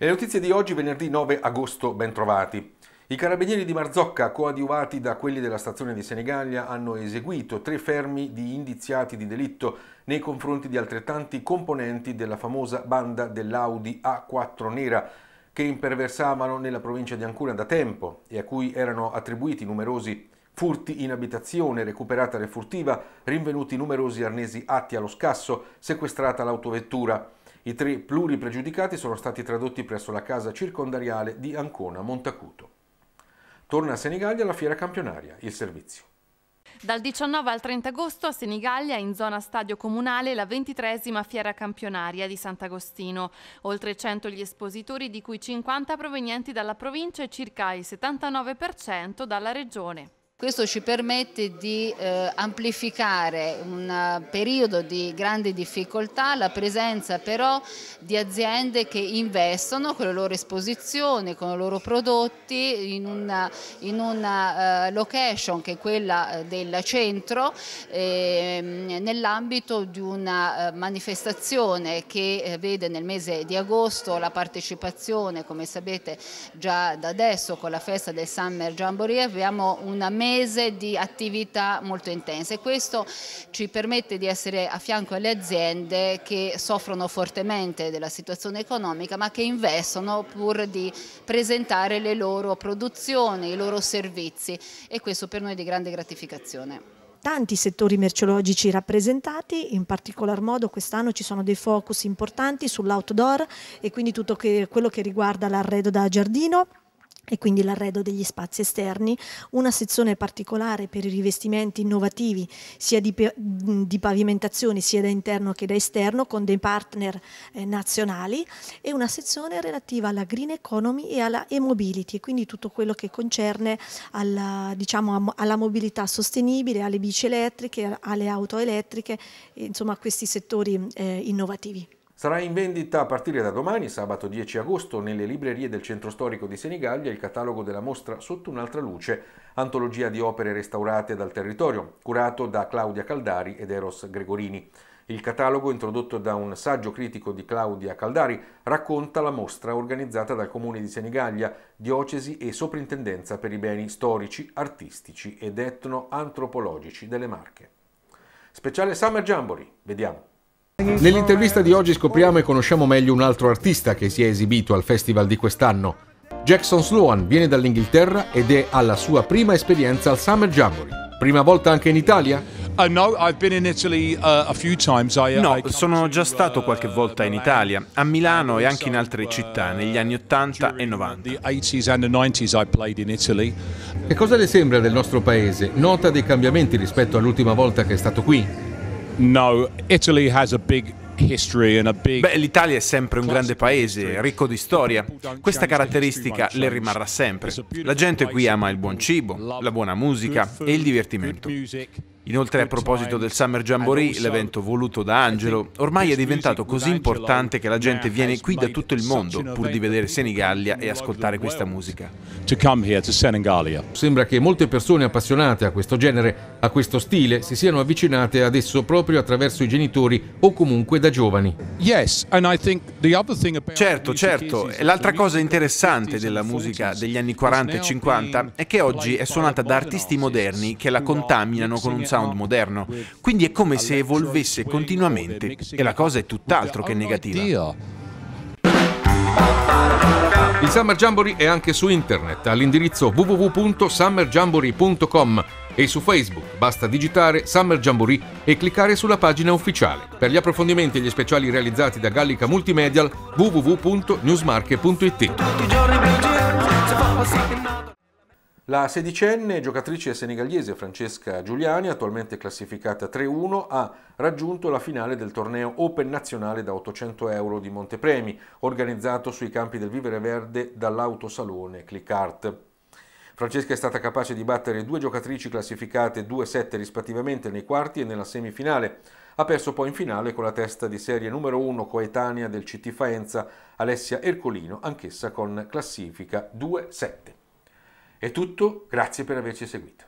Le notizie di oggi, venerdì 9 agosto, bentrovati. I carabinieri di Marzocca, coadiuvati da quelli della stazione di Senegalia, hanno eseguito tre fermi di indiziati di delitto nei confronti di altrettanti componenti della famosa banda dell'Audi A4 nera che imperversavano nella provincia di Ancuna da tempo e a cui erano attribuiti numerosi furti in abitazione, recuperata refurtiva, rinvenuti numerosi arnesi atti allo scasso, sequestrata l'autovettura. I tre pluripregiudicati sono stati tradotti presso la casa circondariale di Ancona Montacuto. Torna a Senigallia la fiera campionaria, il servizio. Dal 19 al 30 agosto a Senigallia, in zona stadio comunale, la 23esima fiera campionaria di Sant'Agostino. Oltre 100 gli espositori, di cui 50 provenienti dalla provincia e circa il 79% dalla regione. Questo ci permette di eh, amplificare un periodo di grande difficoltà, la presenza però di aziende che investono con le loro esposizioni, con i loro prodotti in una, in una uh, location che è quella eh, del centro eh, nell'ambito di una uh, manifestazione che eh, vede nel mese di agosto la partecipazione, come sapete già da adesso con la festa del Summer Jamboree, abbiamo una mese di attività molto intense e questo ci permette di essere a fianco alle aziende che soffrono fortemente della situazione economica ma che investono pur di presentare le loro produzioni, i loro servizi e questo per noi è di grande gratificazione tanti settori merceologici rappresentati, in particolar modo quest'anno ci sono dei focus importanti sull'outdoor e quindi tutto quello che riguarda l'arredo da giardino, e quindi l'arredo degli spazi esterni, una sezione particolare per i rivestimenti innovativi sia di, di pavimentazione sia da interno che da esterno con dei partner eh, nazionali e una sezione relativa alla green economy e alla e-mobility, quindi tutto quello che concerne alla, diciamo, alla mobilità sostenibile, alle bici elettriche, alle auto elettriche, insomma questi settori eh, innovativi. Sarà in vendita a partire da domani, sabato 10 agosto, nelle librerie del centro storico di Senigallia il catalogo della mostra Sotto un'altra luce, antologia di opere restaurate dal territorio, curato da Claudia Caldari ed Eros Gregorini. Il catalogo, introdotto da un saggio critico di Claudia Caldari, racconta la mostra organizzata dal comune di Senigallia, diocesi e soprintendenza per i beni storici, artistici ed etno-antropologici delle Marche. Speciale Summer Jamboree, vediamo. Nell'intervista di oggi scopriamo e conosciamo meglio un altro artista che si è esibito al festival di quest'anno. Jackson Sloan viene dall'Inghilterra ed è alla sua prima esperienza al Summer Jamboree. Prima volta anche in Italia? Uh, no, uh, uh, sono già stato qualche volta in Italia, a Milano e anche in altre città negli anni 80 e 90. Che cosa le sembra del nostro paese? Nota dei cambiamenti rispetto all'ultima volta che è stato qui? No, Italy has a big Beh, l'Italia è sempre un grande paese, ricco di storia. Questa caratteristica le rimarrà sempre. La gente qui ama il buon cibo, la buona musica e il divertimento. Inoltre, a proposito del Summer Jamboree, l'evento voluto da Angelo, ormai è diventato così importante che la gente viene qui da tutto il mondo pur di vedere Senigallia e ascoltare questa musica. Sembra che molte persone appassionate a questo genere, a questo stile, si siano avvicinate ad esso proprio attraverso i genitori o comunque da giovani. Certo, certo. E L'altra cosa interessante della musica degli anni 40 e 50 è che oggi è suonata da artisti moderni che la contaminano con un sound sound moderno, quindi è come se evolvesse continuamente e la cosa è tutt'altro che negativa. Il Summer Jamboree è anche su internet all'indirizzo www.summerjamboree.com e su Facebook basta digitare Summer Jamboree e cliccare sulla pagina ufficiale. Per gli approfondimenti e gli speciali realizzati da Gallica Multimedial www.newsmarket.it la sedicenne giocatrice senegalese Francesca Giuliani, attualmente classificata 3-1, ha raggiunto la finale del torneo Open Nazionale da 800 euro di Montepremi, organizzato sui campi del Vivere Verde dall'autosalone Clickart. Francesca è stata capace di battere due giocatrici classificate 2-7 rispettivamente nei quarti e nella semifinale. Ha perso poi in finale con la testa di serie numero 1 coetanea del CT Faenza, Alessia Ercolino, anch'essa con classifica 2-7. È tutto, grazie per averci seguito.